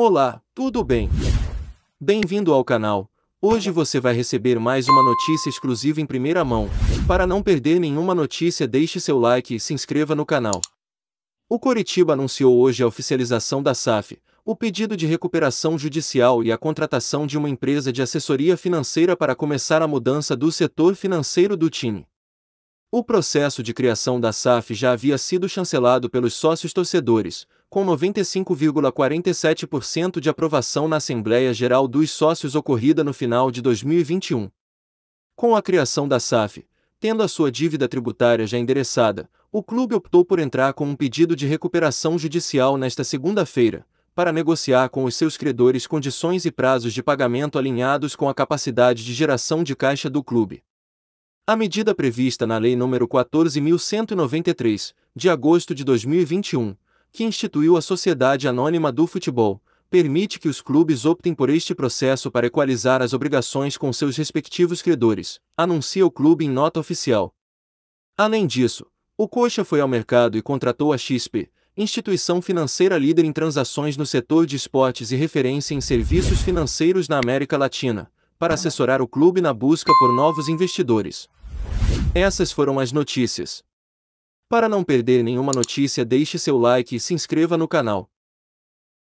Olá, tudo bem? Bem-vindo ao canal. Hoje você vai receber mais uma notícia exclusiva em primeira mão. Para não perder nenhuma notícia deixe seu like e se inscreva no canal. O Coritiba anunciou hoje a oficialização da SAF, o pedido de recuperação judicial e a contratação de uma empresa de assessoria financeira para começar a mudança do setor financeiro do time. O processo de criação da SAF já havia sido chancelado pelos sócios torcedores, com 95,47% de aprovação na Assembleia Geral dos Sócios ocorrida no final de 2021. Com a criação da SAF, tendo a sua dívida tributária já endereçada, o clube optou por entrar com um pedido de recuperação judicial nesta segunda-feira, para negociar com os seus credores condições e prazos de pagamento alinhados com a capacidade de geração de caixa do clube. A medida prevista na Lei nº 14.193, de agosto de 2021, que instituiu a Sociedade Anônima do Futebol, permite que os clubes optem por este processo para equalizar as obrigações com seus respectivos credores, anuncia o clube em nota oficial. Além disso, o Coxa foi ao mercado e contratou a XP, instituição financeira líder em transações no setor de esportes e referência em serviços financeiros na América Latina, para assessorar o clube na busca por novos investidores. Essas foram as notícias. Para não perder nenhuma notícia deixe seu like e se inscreva no canal.